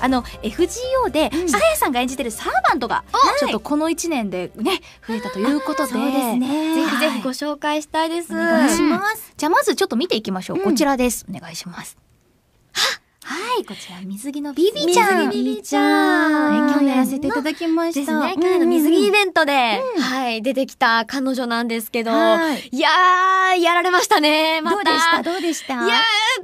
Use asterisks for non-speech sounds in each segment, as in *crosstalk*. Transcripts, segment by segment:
あの FGO でさや、さんが演じてるサーバントがちょっとこの一年でね増えたということでですねぜひぜひご紹介したいです、お願いしますじゃあまずちょっと見ていきましょう、こちらですお願いしますい、こちら水着のビビちゃん。ビビちゃん。去年やらせていただきました。ですね、彼の水着イベントで、うん、はい、出てきた彼女なんですけど、い、いやー、やられましたね、また。どうでしたどうでしたいや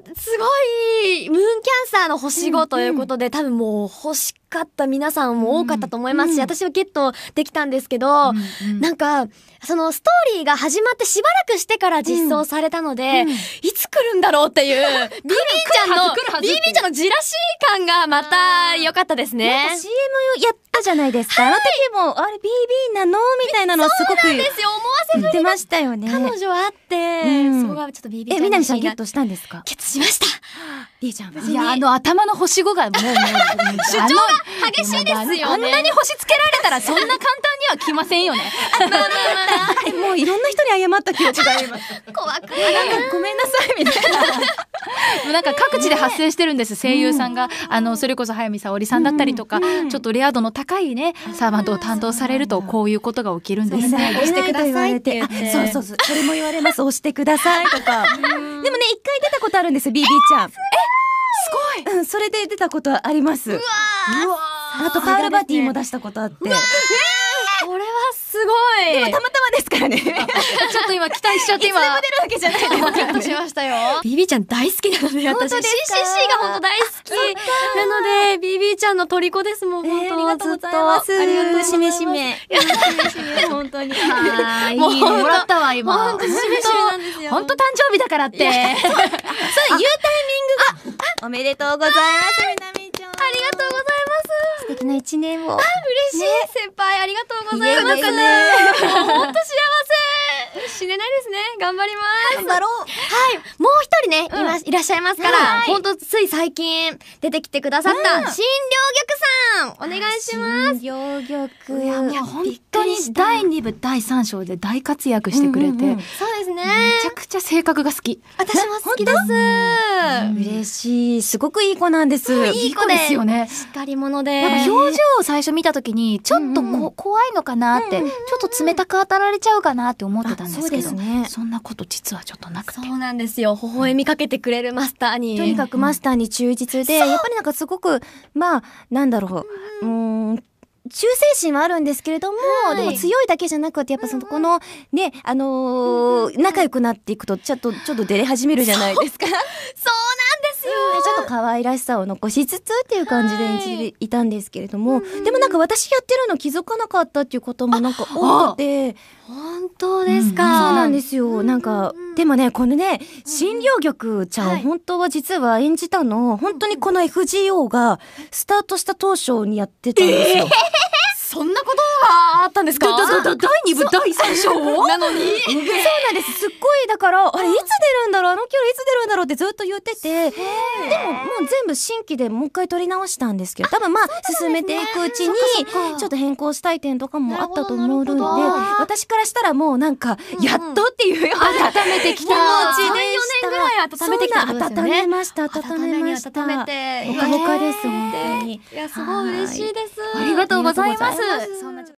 ー、すごい、ムーンキャンサーの星5ということで、うんうん、多分もう星かった皆さんも多かったと思いますし、うん、私はゲットできたんですけど、うんうん、なんか、そのストーリーが始まってしばらくしてから実装されたので、うんうん、いつ来るんだろうっていう、*laughs* ビビちゃんの、ビービーちゃんのじらしい感がまた良かったですね。CM やったじゃないですか。はい、あの時も、あれ、ビービーなのみたいなのすごく。そうですよ。思わせぶりましたよね。彼女あって、うん、そこがちょっとビービーちゃん。え、みなみさんゲットしたんですかゲットしました。ビーちゃん。いや、あの頭の星5がもう、も主張が激しいですよ、ね、あんなに星つけられたらそんな簡単には来ませんよね。ま *laughs* あ *laughs* もういろんな人に謝った気持ちがあります。*laughs* 怖くなんかごめんなさい、みたいな。なんか各地で発生してるんです、声優さんが、あのそれこそ早見沙織さんだったりとか、ちょっとレア度の高いねサーバントを担当されるとこういうことが起きるんですね。押してくださいってそうそうそうそれも言われます押してくださいとかでもね一回出たことあるんです BB ちゃん。えすごい、うん、それで出たことあります。うわあとパールバーティも出したことあって。えーすごいでもたまたまですからね *laughs* ちょっと今期待しちゃって今いつでも出るわけじゃないですしましたよビビちゃん大好きなので私 CCC が本当大好きなのでビビちゃんの虜ですもん本当、えー、ありがとうございますありがとうしめしめしめ *laughs* 本当にいもうもらったわ今本当しめしめなんですよ本当誕生日だからって *laughs* そういうタイミングがおめでとうございますの一年も。あ、嬉しい、ね、先輩、ありがとうございます。ね、本当幸せ。死ねないですね。頑張ります。頑張ろう。はい。もう一人ね、うん、いらっしゃいますから、本当つい最近出てきてくださった、うん、新両玉さん、お願いします。新両玉。いや、本当に第2部、第3章で大活躍してくれて。うんうんうん、そうですね。ちゃ性格が好き。私も好きです。嬉しい。すごくいい子なんです。いい子ですよね。しっかり者で。なんか表情を最初見たときに、ちょっとこ、怖いのかなって、ちょっと冷たく当たられちゃうかなって思ってたんですけど、そんなこと実はちょっとなくて。そうなんですよ。微笑みかけてくれるマスターに。とにかくマスターに忠実で、やっぱりなんかすごく、まあ、なんだろう。うん忠誠心はあるんですけれども、はい、でも強いだけじゃなくて、やっぱその、この、ね、あのー、仲良くなっていくと、ちょっと、ちょっと出れ始めるじゃないですか。*laughs* そうなんですよ、ちょっと可愛らしさを残しつつっていう感じで演じていたんですけれども、はい、でもなんか私やってるの気づかなかったっていうこともなんか多くて。本当ですか、うん、そうなんですよ。なんか、でもね、このね、診療玉ちゃん、本当は実は演じたの、本当にこの FGO がスタートした当初にやってたんですよ。えーそんなことあったんですか第二部第三章なのにそうなんですすっごいだからあれいつ出るんだろうあのキャラいつ出るんだろうってずっと言っててでももう全部新規でもう一回撮り直したんですけど多分まあ、進めていくうちにちょっと変更したい点とかもあったと思うので私からしたらもうなんかやっとっていうような温めてきた気持ちでしたぐらい温めてきた、ね、温めました温めました温めてほかほです本当にいやすごい嬉しいですありがとうございます